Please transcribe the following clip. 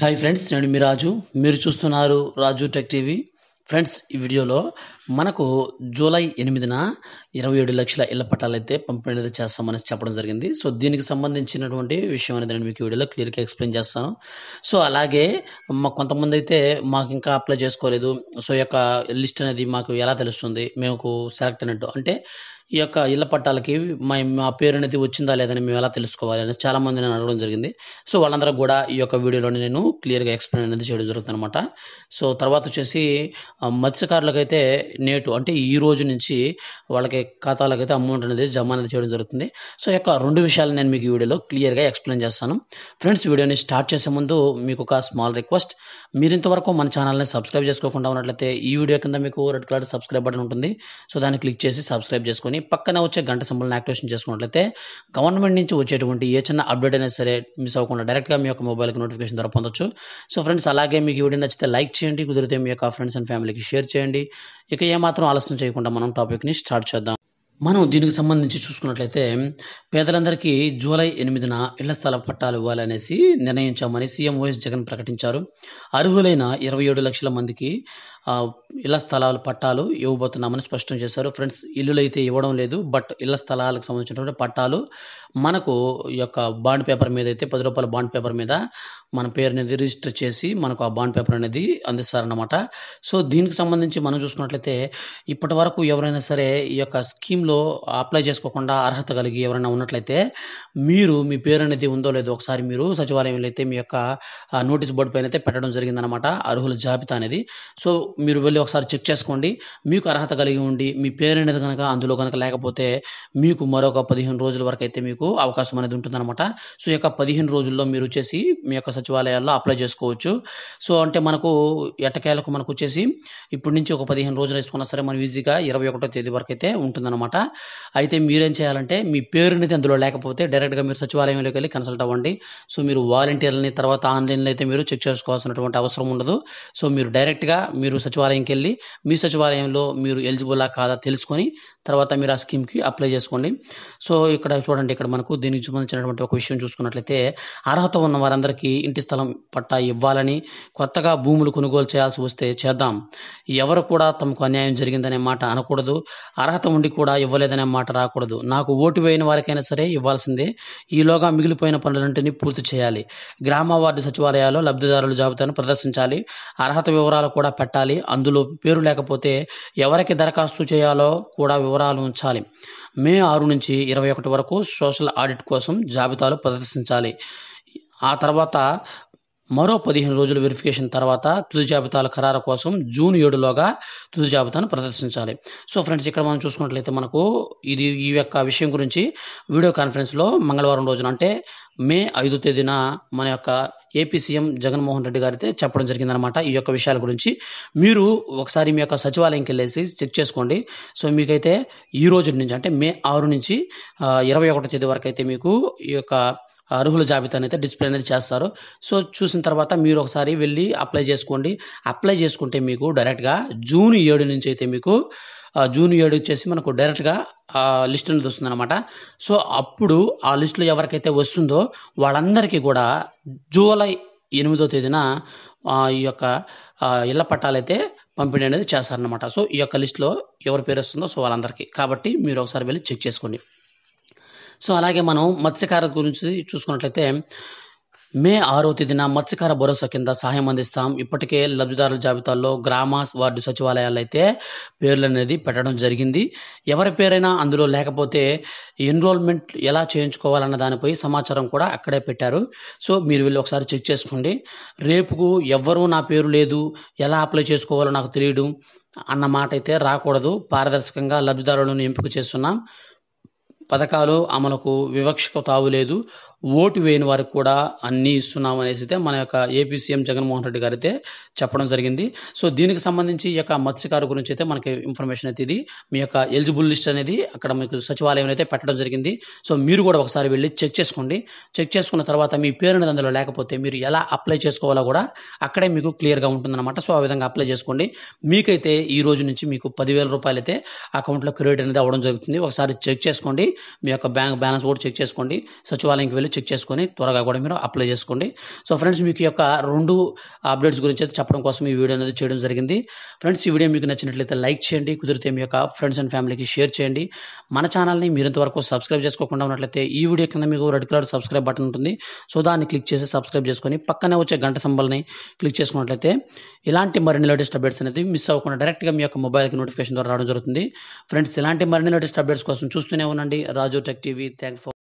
hi friends నేను మీ రాజు మీరు చూస్తున్నారు రాజు టెక్ టీవీ ఫ్రెండ్స్ ఈ వీడియోలో మనకు జూలై ఎనిమిదిన ఇరవై ఏడు లక్షల ఇళ్ల పట్టాలు అయితే పంపిణీ చేస్తామని చెప్పడం జరిగింది సో దీనికి సంబంధించినటువంటి విషయం అనేది నేను మీకు వీడియోలో క్లియర్గా ఎక్స్ప్లెయిన్ చేస్తాను సో అలాగే మా కొంతమంది అయితే మాకు ఇంకా అప్లై చేసుకోలేదు సో యొక్క లిస్ట్ అనేది మాకు ఎలా తెలుస్తుంది మేము సెలెక్ట్ అయినట్టు అంటే ఈ యొక్క ఇళ్ల పట్టాలకి మా మా పేరు అనేది వచ్చిందా లేదని మేము ఎలా తెలుసుకోవాలి అనేది చాలామంది నేను అడగడం జరిగింది సో వాళ్ళందరూ కూడా ఈ యొక్క వీడియోలోని నేను క్లియర్గా ఎక్స్ప్లెయిన్ అనేది చేయడం జరుగుతుంది అనమాట సో తర్వాత వచ్చేసి మత్స్యకారులకైతే నేటు అంటే ఈ రోజు నుంచి వాళ్ళకి ఖాతాలకు అయితే అమౌంట్ అనేది జమ అనేది చేయడం జరుగుతుంది సో యొక్క రెండు విషయాలు నేను మీకు ఈ వీడియోలో క్లియర్గా ఎక్స్ప్లెయిన్ చేస్తాను ఫ్రెండ్స్ వీడియోని స్టార్ట్ చేసే ముందు మీకు ఒక స్మాల్ రిక్వెస్ట్ మీరు ఇంతవరకు మన ఛానల్ని సబ్స్క్రైబ్ చేసుకోకుండా ఉన్నట్లయితే ఈ వీడియో కింద మీకు రెడ్ కలర్ సబ్స్క్రైబ్ బటన్ ఉంటుంది సో దాన్ని క్లిక్ చేసి సబ్స్క్రైబ్ చేసుకొని కానీ పక్కన వచ్చే గంట సింబల్ని యాక్టివేషన్ చేసుకున్నట్లయితే గవర్నమెంట్ నుంచి వచ్చేటువంటి ఏ చిన్న అప్డేట్ అయినా సరే మిస్ అవ్వకుండా డైరెక్ట్గా మీ యొక్క మొబైల్కి నోటిఫికేషన్ ద్వారా పొందొచ్చు సో ఫ్రెండ్స్ అలాగే మీకు వీడియో నచ్చితే లైక్ చేయండి కుదిరితే మీ యొక్క ఫ్రెండ్స్ అండ్ ఫ్యామిలీకి షేర్ చేయండి ఇక ఏమాత్రం ఆలస్యం చేయకుండా మనం టాపిక్ని స్టార్ట్ చేద్దాం మనం దీనికి సంబంధించి చూసుకున్నట్లయితే పేదలందరికీ జూలై ఎనిమిదిన ఇళ్ల స్థల పట్టాలు ఇవ్వాలనేసి నిర్ణయించామని సీఎం వైఎస్ జగన్ ప్రకటించారు అర్హులైన ఇరవై ఏడు లక్షల మందికి ఇళ్ల స్థలాలు పట్టాలు ఇవ్వబోతున్నామని స్పష్టం చేశారు ఫ్రెండ్స్ ఇల్లులు అయితే ఇవ్వడం లేదు బట్ ఇళ్ల స్థలాలకు సంబంధించినటువంటి పట్టాలు మనకు యొక్క బాండ్ పేపర్ మీద అయితే పది రూపాయల బాండ్ పేపర్ మీద మన పేరు అనేది రిజిస్టర్ చేసి మనకు ఆ బాండ్ పేపర్ అనేది అందిస్తారన్నమాట సో దీనికి సంబంధించి మనం చూసుకున్నట్లయితే ఇప్పటి వరకు ఎవరైనా సరే ఈ యొక్క స్కీమ్లో అప్లై చేసుకోకుండా అర్హత కలిగి ఎవరైనా ఉన్నట్లయితే మీరు మీ పేరు అనేది ఉందో లేదో ఒకసారి మీరు సచివాలయంలో అయితే మీ యొక్క నోటీస్ బోర్డు పైన అయితే పెట్టడం జరిగిందనమాట అర్హుల జాబితా అనేది సో మీరు వెళ్ళి ఒకసారి చెక్ చేసుకోండి మీకు అర్హత కలిగి ఉండి మీ పేరు అనేది కనుక అందులో కనుక లేకపోతే మీకు మరొక పదిహేను రోజుల వరకు అయితే మీకు అవకాశం అనేది ఉంటుందన్నమాట సో ఈ యొక్క పదిహేను రోజుల్లో మీరు వచ్చేసి మీ యొక్క సచివాలయాల్లో అప్లై చేసుకోవచ్చు సో అంటే మనకు ఎట్టకేలకు మనకు వచ్చేసి ఇప్పటి నుంచి ఒక పదిహేను రోజులు వేసుకున్నా సరే మనం ఈజీగా ఇరవై ఒకటో తేదీ వరకు అయితే ఉంటుందన్నమాట అయితే మీరేం చేయాలంటే మీ పేరు అనేది అందులో లేకపోతే డైరెక్ట్గా మీరు సచివాలయంలోకి వెళ్ళి కన్సల్ట్ అవ్వండి సో మీరు వాలంటీర్లని తర్వాత ఆన్లైన్లో అయితే మీరు చెక్ చేసుకోవాల్సినటువంటి అవసరం ఉండదు సో మీరు డైరెక్ట్గా మీరు సచివాలయంకి వెళ్ళి మీ సచివాలయంలో మీరు ఎలిజిబులా కాదా తెలుసుకొని తర్వాత మీరు ఆ స్కీమ్కి అప్లై చేసుకోండి సో ఇక్కడ చూడండి ఇక్కడ మనకు దీనికి సంబంధించినటువంటి ఒక విషయం చూసుకున్నట్లయితే అర్హత ఉన్న వారందరికీ ఇంటి స్థలం పట్టా ఇవ్వాలని కొత్తగా భూములు కొనుగోలు చేయాల్సి వస్తే చేద్దాం ఎవరు కూడా తమకు అన్యాయం జరిగిందనే మాట అనకూడదు అర్హత ఉండి కూడా ఇవ్వలేదనే మాట రాకూడదు నాకు ఓటు వేయని వారికైనా సరే ఇవ్వాల్సిందే ఈలోగా మిగిలిపోయిన పనులన్నింటినీ పూర్తి చేయాలి గ్రామ వార్డు సచివాలయాల్లో లబ్ధిదారుల జాబితాను ప్రదర్శించాలి అర్హత వివరాలు కూడా పెట్టాలి అందులో పేరు లేకపోతే ఎవరికి దరఖాస్తు చేయాలో కూడా వివరాలు వివరాలు ఉంచాలి మే ఆరు నుంచి ఇరవై ఒకటి వరకు సోషల్ ఆడిట్ కోసం జాబితాలు ప్రదర్శించాలి ఆ తర్వాత మరో పదిహేను రోజుల వెరిఫికేషన్ తర్వాత తుది జాబితాల ఖరారు కోసం జూన్ ఏడులోగా తుది జాబితాను ప్రదర్శించాలి సో ఫ్రెండ్స్ ఇక్కడ మనం చూసుకున్నట్లయితే మనకు ఇది ఈ యొక్క విషయం గురించి వీడియో కాన్ఫరెన్స్లో మంగళవారం రోజున అంటే మే ఐదో తేదీన మన యొక్క ఏపీ సీఎం జగన్మోహన్ రెడ్డి గారితే చెప్పడం జరిగిందనమాట ఈ యొక్క విషయాల గురించి మీరు ఒకసారి మీ యొక్క సచివాలయంకి వెళ్ళేసి చెక్ చేసుకోండి సో మీకైతే ఈ రోజు నుంచి అంటే మే ఆరు నుంచి ఇరవై ఒకటో తేదీ వరకు అయితే మీకు ఈ యొక్క అర్హుల జాబితా అయితే డిస్ప్లే అనేది చేస్తారు సో చూసిన తర్వాత మీరు ఒకసారి వెళ్ళి అప్లై చేసుకోండి అప్లై చేసుకుంటే మీకు డైరెక్ట్గా జూన్ ఏడు నుంచి అయితే మీకు జూన్ ఏడు వచ్చేసి మనకు డైరెక్ట్గా లిస్ట్ అనేది అనమాట సో అప్పుడు ఆ లిస్టులో ఎవరికైతే వస్తుందో వాళ్ళందరికీ కూడా జూలై ఎనిమిదో తేదీన ఈ యొక్క ఇళ్ల పట్టాలైతే పంపిణీ అనేది చేస్తారనమాట సో ఈ యొక్క లిస్ట్లో ఎవరి పేరు వస్తుందో సో వాళ్ళందరికీ కాబట్టి మీరు ఒకసారి వెళ్ళి చెక్ చేసుకోండి సో అలాగే మనం మత్స్యకార గురించి చూసుకున్నట్లయితే మే ఆరో తేదీన మత్స్యకార భరోసా కింద సహాయం అందిస్తాం ఇప్పటికే లబ్ధిదారుల జాబితాలో గ్రామ వార్డు సచివాలయాలు అయితే పేర్లు అనేది పెట్టడం జరిగింది ఎవరి పేరైనా అందులో లేకపోతే ఎన్రోల్మెంట్ ఎలా చేయించుకోవాలన్న దానిపై సమాచారం కూడా అక్కడే పెట్టారు సో మీరు వెళ్ళి ఒకసారి చెక్ చేసుకోండి రేపుకు ఎవరు నా పేరు లేదు ఎలా అప్లై చేసుకోవాలో నాకు తెలియడం అన్న మాట అయితే రాకూడదు పారదర్శకంగా లబ్ధిదారులను ఎంపిక చేస్తున్నాం పథకాలు అమలుకు వివక్షకు తావులేదు ఓటు వేయని వారికి కూడా అన్నీ ఇస్తున్నాం అనేసి అయితే మన యొక్క ఏపీ సీఎం జగన్మోహన్ రెడ్డి గారు అయితే చెప్పడం జరిగింది సో దీనికి సంబంధించి ఈ యొక్క మత్స్యకారు గురించి అయితే మనకి ఇన్ఫర్మేషన్ అయితే ఇది మీ యొక్క ఎలిజిబుల్ లిస్ట్ అనేది అక్కడ మీకు సచివాలయం అయితే పెట్టడం జరిగింది సో మీరు కూడా ఒకసారి వెళ్ళి చెక్ చేసుకోండి చెక్ చేసుకున్న తర్వాత మీ పేరు అనేది అందులో లేకపోతే మీరు ఎలా అప్లై చేసుకోవాలో కూడా అక్కడే మీకు క్లియర్గా ఉంటుందన్నమాట సో ఆ విధంగా అప్లై చేసుకోండి మీకైతే ఈ రోజు నుంచి మీకు పదివేల రూపాయలు అయితే అకౌంట్లో క్రెడిట్ అనేది అవ్వడం జరుగుతుంది ఒకసారి చెక్ చేసుకోండి మీ యొక్క బ్యాంక్ బ్యాలెన్స్ కూడా చెక్ చేసుకోండి సచివాలయంకి వెళ్ళి చెక్ చేసుకొని త్వరగా కూడా మీరు అప్లై చేసుకోండి సో ఫ్రెండ్స్ మీకు యొక్క రెండు అప్డేట్స్ గురించి అయితే చెప్పడం కోసం ఈ వీడియో అనేది చేయడం జరిగింది ఫ్రెండ్స్ ఈ వీడియో మీకు నచ్చినట్లయితే లైక్ చేయండి కుదిరితే మీ యొక్క ఫ్రెండ్స్ అండ్ ఫ్యామిలీకి షేర్ చేయండి మన ఛానల్ని మీరు ఇంతవరకు సబ్స్క్రైబ్ చేసుకోకుండా ఉన్నట్లయితే ఈ వీడియో కింద మీకు రెడ్ కలర్ సబ్స్క్రైబ్ బటన్ ఉంటుంది సో దాన్ని క్లిక్ చేసి సబ్స్క్రైబ్ చేసుకొని పక్కనే వచ్చే గంట సంబల్ని క్లిక్ చేసుకున్నట్లయితే ఇలాంటి మరిన్ని లేటెస్ట్ అప్డేట్స్ అనేది మిస్ అవ్వకుండా డైరెక్ట్గా మీ యొక్క మొబైల్కి నోటిఫికేషన్ ద్వారా రావడం జరుగుతుంది ఫ్రెండ్స్ ఇలాంటి మరిన్ని లేటెస్ట్ అప్డేట్స్ కోసం చూస్తూనే ఉండండి Raju tech TV thank for